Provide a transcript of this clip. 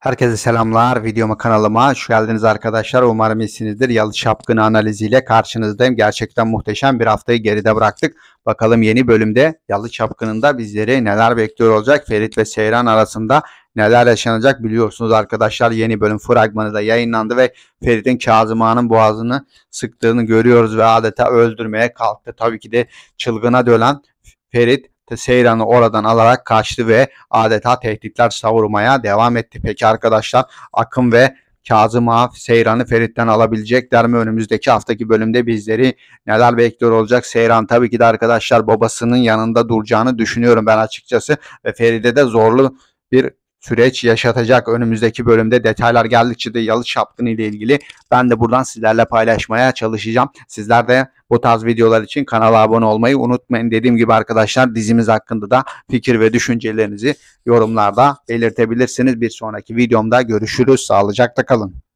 Herkese selamlar. Videoma kanalıma hoş geldiniz arkadaşlar. Umarım iyisinizdir. Yalı Şapkını analiziyle karşınızdayım. Gerçekten muhteşem bir haftayı geride bıraktık. Bakalım yeni bölümde Yalı Şapkını'nda bizleri neler bekliyor olacak? Ferit ve Seyran arasında neler yaşanacak biliyorsunuz arkadaşlar. Yeni bölüm fragmanı da yayınlandı ve Ferit'in Kazım Ağa'nın boğazını sıktığını görüyoruz ve adeta öldürmeye kalktı. Tabii ki de çılgına dönen Ferit Seyran'ı oradan alarak kaçtı ve adeta tehditler savurmaya devam etti. Peki arkadaşlar Akın ve Kazım Ağa Seyran'ı Ferit'ten alabilecekler mi? Önümüzdeki haftaki bölümde bizleri neler bekliyor olacak? Seyran tabii ki de arkadaşlar babasının yanında duracağını düşünüyorum ben açıkçası. Ve Feride de zorlu bir süreç yaşatacak. Önümüzdeki bölümde detaylar geldikçe de Yalı Şapkını ile ilgili ben de buradan sizlerle paylaşmaya çalışacağım. Sizler de bu tarz videolar için kanala abone olmayı unutmayın. Dediğim gibi arkadaşlar dizimiz hakkında da fikir ve düşüncelerinizi yorumlarda belirtebilirsiniz. Bir sonraki videomda görüşürüz. Sağlıcakla kalın.